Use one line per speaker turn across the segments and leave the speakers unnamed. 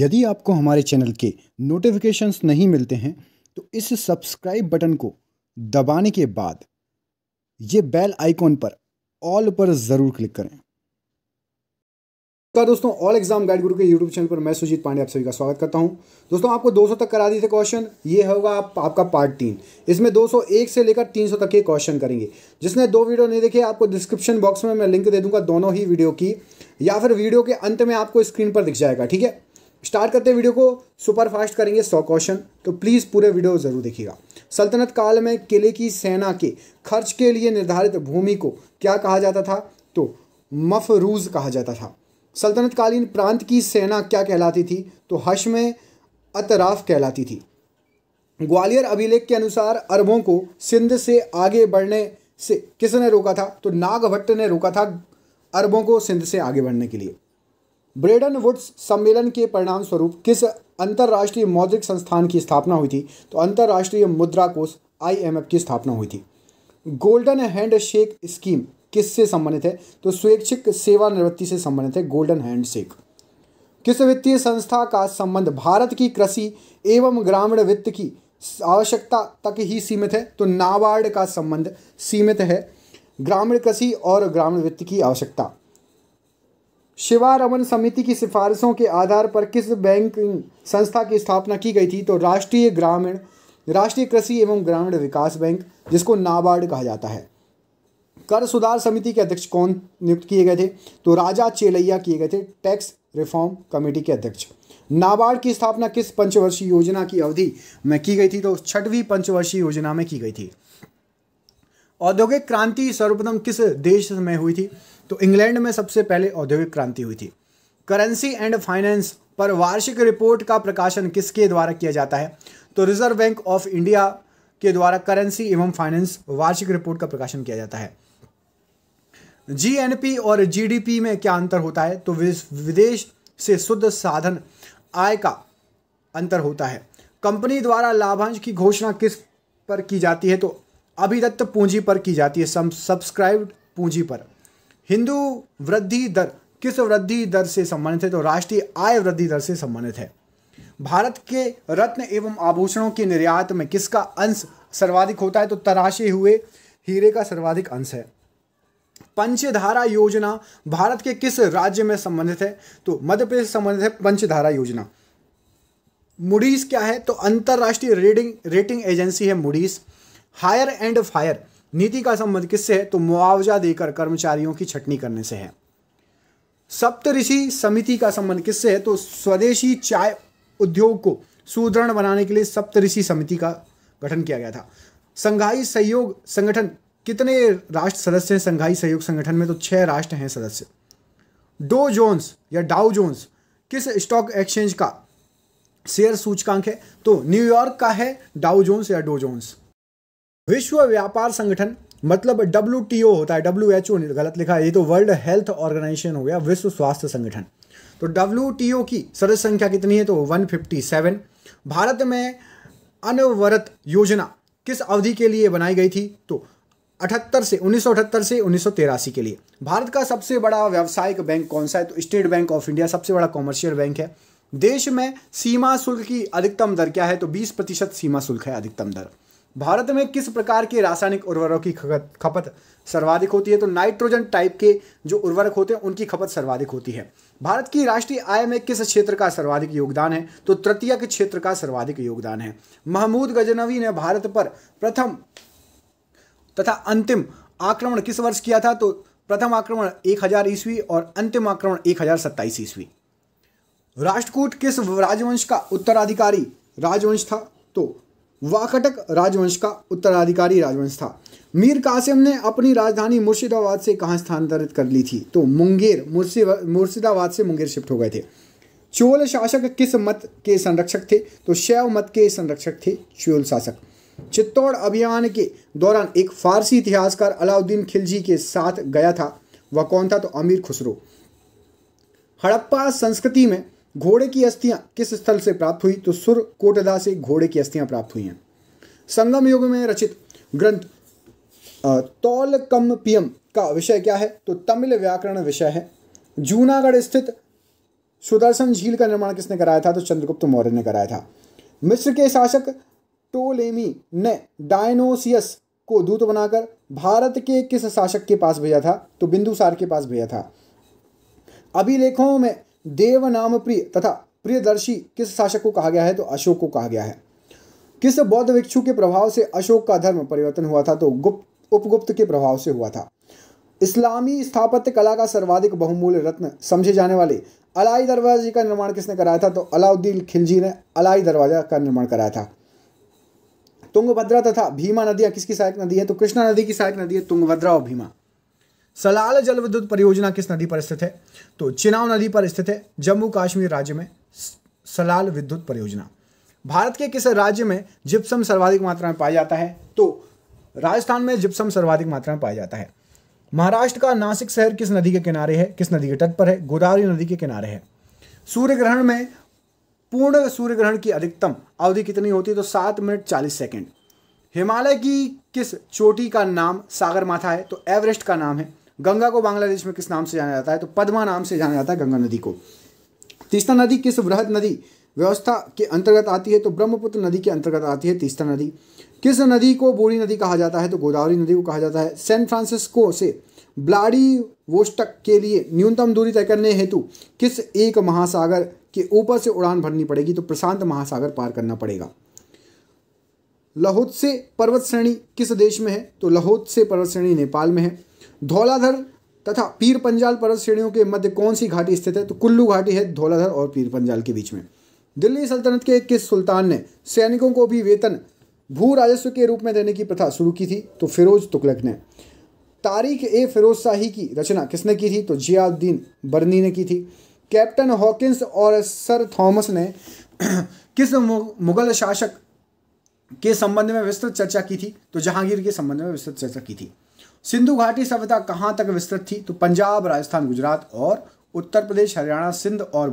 यदि आपको हमारे चैनल के नोटिफिकेशंस नहीं मिलते हैं तो इस सब्सक्राइब बटन को दबाने के बाद ये बेल आइकॉन पर ऑल पर ज़रूर क्लिक करें का दोस्तों ऑल एग्जाम गाइड गुरु के यूट्यूब चैनल पर मैं सुजीत पांडे आप सभी का स्वागत करता हूं दोस्तों आपको 200 तक करा दिए थे क्वेश्चन ये होगा आप, आपका पार्ट तीन इसमें 201 से लेकर 300 तक के क्वेश्चन करेंगे जिसने दो वीडियो नहीं देखे आपको डिस्क्रिप्शन बॉक्स में मैं लिंक दे दूंगा दोनों ही वीडियो की या फिर वीडियो के अंत में आपको स्क्रीन पर दिख जाएगा ठीक है स्टार्ट करते हैं वीडियो को सुपर फास्ट करेंगे सौ क्वेश्चन तो प्लीज़ पूरे वीडियो ज़रूर देखिएगा सल्तनत काल में किले की सेना के खर्च के लिए निर्धारित भूमि को क्या कहा जाता था तो मफरूज कहा जाता था सल्तनतकालीन प्रांत की सेना क्या कहलाती थी तो हशम अतराफ कहलाती थी ग्वालियर अभिलेख के अनुसार अरबों को सिंध से आगे बढ़ने से किसने रोका था तो नागभट्ट ने रोका था अरबों को सिंध से आगे बढ़ने के लिए ब्रेडन वुड्स सम्मेलन के परिणाम स्वरूप किस अंतर्राष्ट्रीय मौद्रिक संस्थान की स्थापना हुई थी तो अंतर्राष्ट्रीय मुद्रा कोष आईएमएफ की स्थापना हुई थी गोल्डन हैंड शेक स्कीम किससे संबंधित है तो स्वैच्छिक सेवानिवृत्ति से संबंधित है गोल्डन हैंड शेक किस वित्तीय संस्था का संबंध भारत की कृषि एवं ग्रामीण वित्त की आवश्यकता तक ही सीमित है तो नाबार्ड का संबंध सीमित है ग्रामीण कृषि और ग्रामीण वित्त की आवश्यकता रमन समिति की सिफारिशों के आधार पर किस बैंकिंग संस्था की स्थापना की गई थी तो राष्ट्रीय ग्रामीण राष्ट्रीय कृषि एवं ग्रामीण विकास बैंक जिसको नाबार्ड कहा जाता है कर सुधार समिति के अध्यक्ष कौन नियुक्त किए गए थे तो राजा चेलैया किए गए थे टैक्स रिफॉर्म कमेटी के अध्यक्ष नाबार्ड की स्थापना किस पंचवर्षीय योजना की अवधि में की गई थी तो छठवीं पंचवर्षीय योजना में की गई थी औद्योगिक क्रांति सर्वप्रथम किस देश में हुई थी तो इंग्लैंड में सबसे पहले औद्योगिक क्रांति हुई थी करेंसी एंड फाइनेंस पर वार्षिक रिपोर्ट का प्रकाशन किसके द्वारा किया जाता है तो रिजर्व बैंक ऑफ इंडिया के द्वारा करेंसी एवं फाइनेंस वार्षिक रिपोर्ट का प्रकाशन किया जाता है जीएनपी और जीडीपी में क्या अंतर होता है तो विदेश से शुद्ध साधन आय का अंतर होता है कंपनी द्वारा लाभांश की घोषणा किस पर की जाती है तो अभिदत्त पूंजी पर की जाती है सब्सक्राइब्ड पूंजी पर हिंदू वृद्धि दर किस वृद्धि दर से संबंधित है तो राष्ट्रीय आय वृद्धि दर से संबंधित है भारत के रत्न एवं आभूषणों के निर्यात में किसका अंश सर्वाधिक होता है तो तराशे हुए हीरे का सर्वाधिक अंश है पंचधारा योजना भारत के किस राज्य में संबंधित है तो मध्य प्रदेश संबंधित है पंचधारा योजना मुडीज क्या है तो अंतरराष्ट्रीय रेटिंग रेटिंग एजेंसी है मुडीज हायर एंड फायर नीति का संबंध किससे है तो मुआवजा देकर कर्मचारियों की छटनी करने से है सप्तऋषि समिति का संबंध किससे है तो स्वदेशी चाय उद्योग को सुदृढ़ बनाने के लिए सप्तऋषि समिति का गठन किया गया था संघाई सहयोग संगठन कितने राष्ट्र सदस्य हैं संघाई सहयोग संगठन में तो छह राष्ट्र हैं सदस्य डो जोन्स या डाउ जोन्स किस स्टॉक एक्सचेंज का शेयर सूचकांक है तो न्यूयॉर्क का है डाउ जोन्स या डो जोन्स विश्व व्यापार संगठन मतलब डब्ल्यू होता है डब्ल्यू गलत लिखा है ये तो वर्ल्ड हेल्थ ऑर्गेनाइजेशन हो गया विश्व स्वास्थ्य संगठन तो डब्ल्यू की सदस्य संख्या कितनी है तो 157 भारत में अनवरत योजना किस अवधि के लिए बनाई गई थी तो अठहत्तर से उन्नीस से उन्नीस के लिए भारत का सबसे बड़ा व्यावसायिक बैंक कौन सा है तो स्टेट बैंक ऑफ इंडिया सबसे बड़ा कॉमर्शियल बैंक है देश में सीमा शुल्क की अधिकतम दर क्या है तो 20 प्रतिशत सीमा शुल्क है अधिकतम दर भारत में किस प्रकार के रासायनिक उर्वरकों की खपत सर्वाधिक होती है तो नाइट्रोजन टाइप के जो उर्वरक होते हैं उनकी खपत सर्वाधिक होती है भारत की राष्ट्रीय आय में किस क्षेत्र का सर्वाधिक योगदान है तो तृतीय के क्षेत्र का सर्वाधिक योगदान है महमूद गजनवी ने भारत पर प्रथम तथा अंतिम आक्रमण किस वर्ष किया था तो प्रथम आक्रमण हजार ईस्वी और अंतिम आक्रमण सत्ताईस ईस्वी राष्ट्रकूट किस राजवंश का उत्तराधिकारी राजवंश था तो वाकटक राजवंश का उत्तराधिकारी राजवंश था मीर कासिम ने अपनी राजधानी मुर्शिदाबाद से कहाँ स्थानांतरित कर ली थी तो मुंगेर मुर्शिदाबाद से मुंगेर शिफ्ट हो गए थे चोल शासक किस मत के संरक्षक थे तो शैव मत के संरक्षक थे चोल शासक चित्तौड़ अभियान के दौरान एक फारसी इतिहासकार अलाउद्दीन खिलजी के साथ गया था वह कौन था तो अमीर खुसरो हड़प्पा संस्कृति में घोड़े की अस्थियां किस स्थल से प्राप्त हुई तो सुर कोटदा से घोड़े की अस्थियां प्राप्त हुई हैं संगम युग में रचित ग्रंथ तौल कम पियम का विषय क्या है तो तमिल व्याकरण विषय है जूनागढ़ स्थित सुदर्शन झील का निर्माण किसने कराया था तो चंद्रगुप्त मौर्य ने कराया था मिस्र के शासक टोलेमी ने डायनोसियस को दूत बनाकर भारत के किस शासक के पास भेजा था तो बिंदुसार के पास भेजा था अभिलेखों में देव नाम प्रिय तथा प्रियदर्शी किस शासक को कहा गया है तो अशोक को कहा गया है किस बौद्ध भिक्षु के प्रभाव से अशोक का धर्म परिवर्तन हुआ था तो गुप्त उपगुप्त के प्रभाव से हुआ था इस्लामी स्थापत्य कला का सर्वाधिक बहुमूल्य रत्न समझे जाने वाले अलाई दरवाजे का निर्माण किसने कराया था तो अलाउद्दीन खिलजी ने अलाई दरवाजा का निर्माण कराया था तुंगभद्रा तथा भीमा नदियां किसकी सहायक नदी है तो कृष्णा नदी की सहायक नदी है तुंगभद्रा और भीमा सलाल जल विद्युत परियोजना किस नदी पर स्थित है तो चिनाव नदी पर स्थित है जम्मू काश्मीर राज्य में सलाल विद्युत परियोजना भारत के किस राज्य में जिप्सम सर्वाधिक मात्रा में पाया जाता है तो राजस्थान में जिप्सम सर्वाधिक मात्रा में पाया जाता है महाराष्ट्र का नासिक शहर किस नदी के किनारे है किस नदी के तट पर है गोदावरी नदी के किनारे है सूर्य ग्रहण में पूर्ण सूर्य ग्रहण की अधिकतम अवधि कितनी होती है तो सात मिनट चालीस सेकेंड हिमालय की किस चोटी का नाम सागर माथा है तो एवरेस्ट का नाम है गंगा को बांग्लादेश में किस नाम से जाना जाता है तो पद्मा नाम से जाना जाता है गंगा नदी को तीस्ता नदी किस वृहद नदी व्यवस्था के अंतर्गत आती है तो ब्रह्मपुत्र नदी के अंतर्गत आती है तीस्ता नदी किस नदी को बूढ़ी नदी कहा जाता है तो गोदावरी नदी को कहा जाता है सैन फ्रांसिस्को से ब्लाडी वोस्टक के लिए न्यूनतम दूरी तय करने हेतु किस एक महासागर के ऊपर से उड़ान भरनी पड़ेगी तो प्रशांत महासागर पार करना पड़ेगा लहोत्से पर्वत श्रेणी किस देश में है तो लहोत्से पर्वत श्रेणी नेपाल में है धौलाधर तथा पीर पंजाल पर्वत श्रेणियों के मध्य कौन सी घाटी स्थित है तो कुल्लू घाटी है धौलाधर और पीर पंजाल के बीच में दिल्ली सल्तनत के किस सुल्तान ने सैनिकों को भी वेतन भू राजस्व के रूप में देने की प्रथा शुरू की थी तो फिरोज तुगलक ने तारीख ए फिरोज शाही की रचना किसने की थी तो जियाउद्दीन बर्नी ने की थी कैप्टन हॉकिंस और सर थॉमस ने किस मुगल शासक के संबंध में विस्तृत चर्चा की थी तो जहांगीर के संबंध में विस्तृत चर्चा की थी सिंधु घाटी सभ्यता कहाँ तक विस्तृत थी तो पंजाब राजस्थान गुजरात और उत्तर प्रदेश हरियाणा सिंध और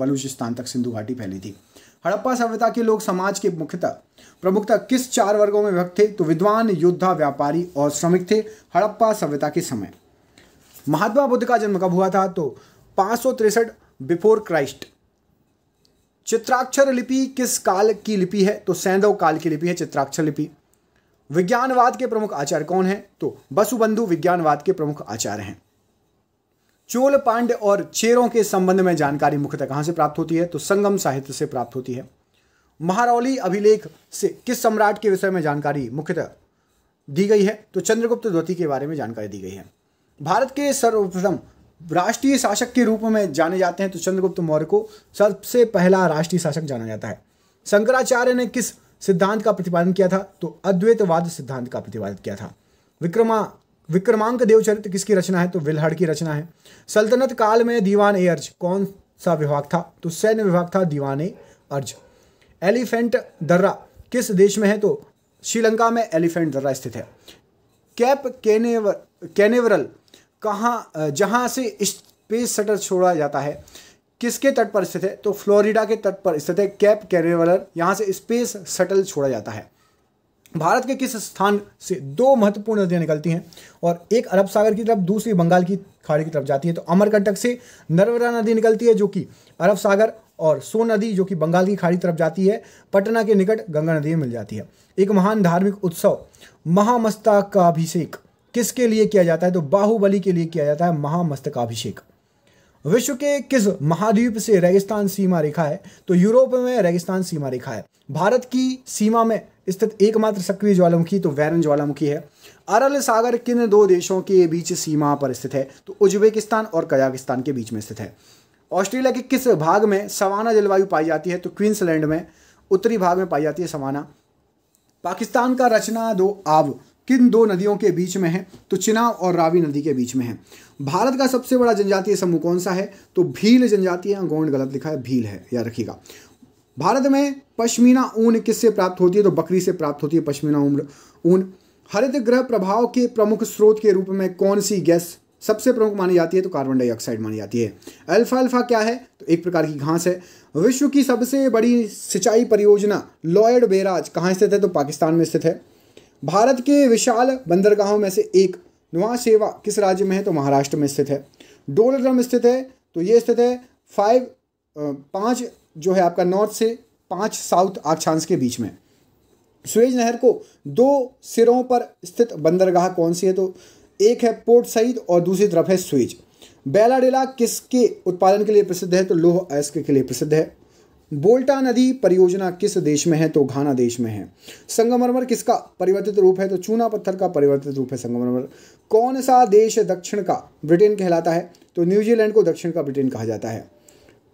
बलूचिस्तान तक सिंधु घाटी फैली थी हड़प्पा सभ्यता के लोग समाज के मुख्यतः प्रमुखता किस चार वर्गों में विभक्त थे तो विद्वान योद्धा व्यापारी और श्रमिक थे हड़प्पा सभ्यता के समय महात्मा बुद्ध का जन्म कब हुआ था तो पाँच बिफोर क्राइस्ट चित्राक्षर लिपि किस काल की लिपि है तो सैंधव काल की लिपि है चित्राक्षर लिपि विज्ञानवाद के प्रमुख आचार्य कौन हैं तो बसुबंधु विज्ञानवाद के प्रमुख आचार्य हैं चोल पांड और चेरों के संबंध में जानकारी मुख्यतः कहाँ से प्राप्त होती है तो संगम साहित्य से प्राप्त होती है महारौली अभिलेख से किस सम्राट के विषय में जानकारी मुख्यतः दी गई है तो चंद्रगुप्त द्वितीय के बारे में जानकारी दी गई है भारत के सर्वप्रथम राष्ट्रीय शासक के रूप में जाने जाते हैं तो चंद्रगुप्त मौर्य को सबसे पहला राष्ट्रीय शासक जाना जाता है शंकराचार्य ने किस सिद्धांत का प्रतिपादन किया था तो अद्वैतवाद सिद्धांत का प्रतिपादन किया था विक्रमा विक्रमांक देवचरित्र किसकी रचना है तो विलहड़ की रचना है सल्तनत काल में दीवान ए अर्ज कौन सा विभाग था तो सैन्य विभाग था दीवान ए अर्ज एलिफेंट दर्रा किस देश में है तो श्रीलंका में एलिफेंट दर्रा स्थित है कैप कैनेवर कैनेवरल कहाँ जहाँ से स्पेस शटल छोड़ा जाता है किसके तट पर स्थित है तो फ्लोरिडा के तट पर स्थित है कैप कैरेवलर यहाँ से स्पेस शटल छोड़ा जाता है भारत के किस स्थान से दो महत्वपूर्ण नदियाँ निकलती हैं और एक अरब सागर की तरफ दूसरी बंगाल की खाड़ी की तरफ जाती है तो अमरकंटक से नर्मदा नदी निकलती है जो कि अरब सागर और सोन नदी जो कि बंगाल की खाड़ी तरफ जाती है पटना के निकट गंगा नदी में मिल जाती है एक महान धार्मिक उत्सव महामस्ताकाभिषेक किसके लिए किया जाता है तो बाहुबली के लिए किया जाता है महामस्तकाभिषेक विश्व के किस महाद्वीप से रेगिस्तान सीमा रेखा है तो यूरोप में रेगिस्तान सीमा रेखा है भारत की सीमा में स्थित एकमात्र सक्रिय ज्वालामुखी तो वैरन ज्वालामुखी है अरल सागर किन दो देशों के बीच सीमा पर स्थित है तो उज्बेकिस्तान और कजाकिस्तान के बीच में स्थित है ऑस्ट्रेलिया के किस भाग में सवाना जलवायु पाई जाती है तो क्वींसलैंड में उत्तरी भाग में पाई जाती है सवाना पाकिस्तान का रचना दो आब किन दो नदियों के बीच में है तो चिनाव और रावी नदी के बीच में है भारत का सबसे बड़ा जनजातीय समूह कौन सा है तो भील जनजातीय गौंड गलत लिखा है भील है याद रखिएगा भारत में पश्मीना ऊन किससे प्राप्त होती है तो बकरी से प्राप्त होती है पश्मीना उम्र ऊन हरित ग्रह प्रभाव के प्रमुख स्रोत के रूप में कौन सी गैस सबसे प्रमुख मानी जाती है तो कार्बन डाइऑक्साइड मानी जाती है अल्फा अल्फा क्या है तो एक प्रकार की घास है विश्व की सबसे बड़ी सिंचाई परियोजना लॉयड बेराज कहाँ स्थित है तो पाकिस्तान में स्थित है भारत के विशाल बंदरगाहों में से एक नुआ सेवा किस राज्य में है तो महाराष्ट्र में स्थित है डोलड्रम स्थित है तो ये स्थित है फाइव पाँच जो है आपका नॉर्थ से पाँच साउथ अक्षांश के बीच में स्वेज नहर को दो सिरों पर स्थित बंदरगाह कौन सी है तो एक है पोर्ट सईद और दूसरी तरफ है स्वेज बेलाडेला किसके उत्पादन के लिए प्रसिद्ध है तो लोह अयस्क के लिए प्रसिद्ध है बोल्टा नदी परियोजना किस देश में है तो घाना देश में है संगमरमर किसका परिवर्तित रूप है तो चूना पत्थर का परिवर्तित रूप है संगमरमर कौन सा देश दक्षिण का ब्रिटेन कहलाता है तो न्यूजीलैंड को दक्षिण का ब्रिटेन कहा जाता है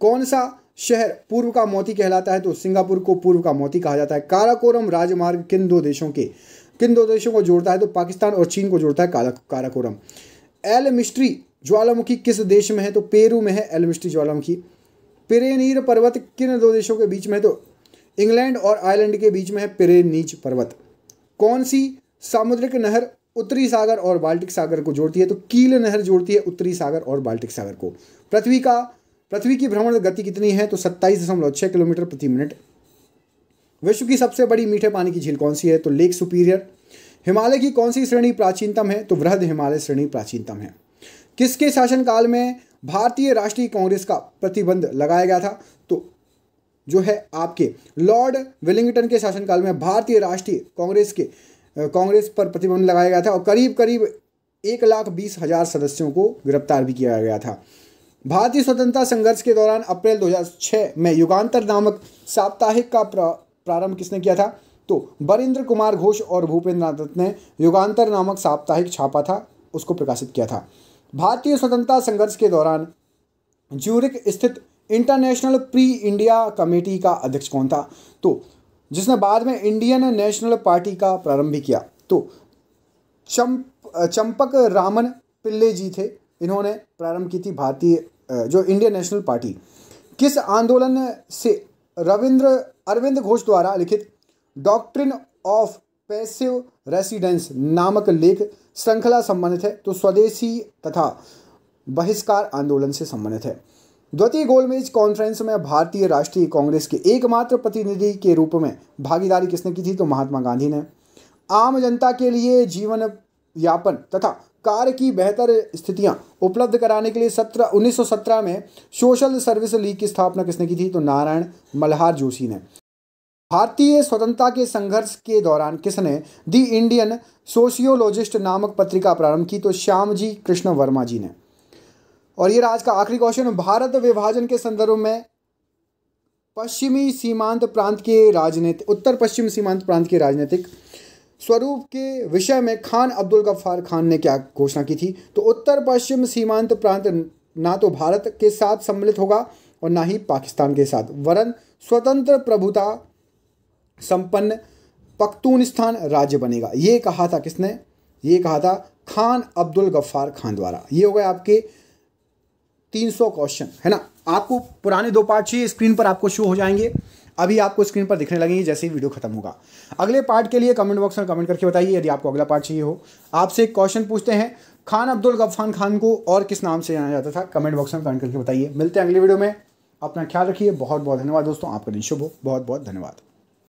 कौन सा शहर पूर्व का मोती कहलाता है तो सिंगापुर को पूर्व का मोती कहा जाता है काराकोरम राजमार्ग किन दो देशों के किन दो देशों को जोड़ता है तो पाकिस्तान और चीन को जोड़ता है काराकोरम एल मिस्ट्री ज्वालामुखी किस देश में है तो पेरू में है एल मिस्ट्री ज्वालामुखी पिरेनीर पर्वत किन दो देशों के बीच में है तो इंग्लैंड और आयरलैंड के बीच में है पिरेनीच पर्वत कौन सी सामुद्रिक नहर उत्तरी सागर और बाल्टिक सागर को जोड़ती है तो कील नहर जोड़ती है उत्तरी सागर और बाल्टिक सागर को पृथ्वी का पृथ्वी की भ्रमण गति कितनी है तो सत्ताईस दशमलव छः किलोमीटर प्रति मिनट विश्व की सबसे बड़ी मीठे पानी की झील कौन सी है तो लेक सुपीरियर हिमालय की कौन सी श्रेणी प्राचीनतम है तो वृहद हिमालय श्रेणी प्राचीनतम है किसके शासनकाल में भारतीय राष्ट्रीय कांग्रेस का प्रतिबंध लगाया गया था तो जो है आपके लॉर्ड विलिंगटन के शासनकाल में भारतीय राष्ट्रीय कांग्रेस के कांग्रेस पर प्रतिबंध लगाया गया था और करीब करीब एक लाख बीस हजार सदस्यों को गिरफ्तार भी किया गया था भारतीय स्वतंत्रता संघर्ष के दौरान अप्रैल 2006 में युगांतर नामक साप्ताहिक का प्रारंभ किसने किया था तो बरिंद्र कुमार घोष और भूपेंद्र नाथ ने युगांतर नामक साप्ताहिक छापा था उसको प्रकाशित किया था भारतीय स्वतंत्रता संघर्ष के दौरान ज्यूरिक स्थित इंटरनेशनल प्री इंडिया कमेटी का अध्यक्ष कौन था तो जिसने बाद में इंडियन नेशनल पार्टी का प्रारंभ भी किया तो चंप चंपक रामन पिल्ले जी थे इन्होंने प्रारंभ की थी भारतीय जो इंडियन नेशनल पार्टी किस आंदोलन से रविंद्र अरविंद घोष द्वारा लिखित डॉक्ट्रिन ऑफ पैसिव रेसिडेंस नामक लेख श्रृंखला संबंधित है तो स्वदेशी तथा बहिष्कार आंदोलन से संबंधित है द्वितीय गोलमेज कॉन्फ्रेंस में भारतीय राष्ट्रीय कांग्रेस के एकमात्र प्रतिनिधि के रूप में भागीदारी किसने की थी तो महात्मा गांधी ने आम जनता के लिए जीवन यापन तथा कार्य की बेहतर स्थितियां उपलब्ध कराने के लिए सत्र उन्नीस में सोशल सर्विस लीग की स्थापना किसने की थी तो नारायण मल्हार जोशी ने भारतीय स्वतंत्रता के संघर्ष के दौरान किसने दी इंडियन सोशियोलॉजिस्ट नामक पत्रिका प्रारंभ की तो श्याम जी कृष्ण वर्मा जी ने और ये आज का आखिरी क्वेश्चन भारत विभाजन के संदर्भ में पश्चिमी सीमांत प्रांत के राजनीतिक उत्तर पश्चिम सीमांत प्रांत के राजनीतिक स्वरूप के विषय में खान अब्दुल गफ्फार खान ने क्या घोषणा की थी तो उत्तर पश्चिम सीमांत प्रांत ना तो भारत के साथ सम्मिलित होगा और ना ही पाकिस्तान के साथ वरन स्वतंत्र प्रभुता संपन्न पख्तून स्थान राज्य बनेगा ये कहा था किसने ये कहा था खान अब्दुल गफ्फार खान द्वारा ये हो गए आपके 300 क्वेश्चन है ना आपको पुराने दो पार्ट चाहिए स्क्रीन पर आपको शो हो जाएंगे अभी आपको स्क्रीन पर दिखने लगेंगे जैसे ही वीडियो खत्म होगा अगले पार्ट के लिए कमेंट बॉक्स में कमेंट करके बताइए यदि आपको अगला पार्ट चाहिए हो आपसे एक क्वेश्चन पूछते हैं खान अब्दुल गफ्फान खान को और किस नाम से जाना जाता था कमेंट बॉक्स में कमेंट करके बताइए मिलते हैं अगले वीडियो में अपना ख्याल रखिए बहुत बहुत धन्यवाद दोस्तों आपका दिन शुभ हो बहुत बहुत धन्यवाद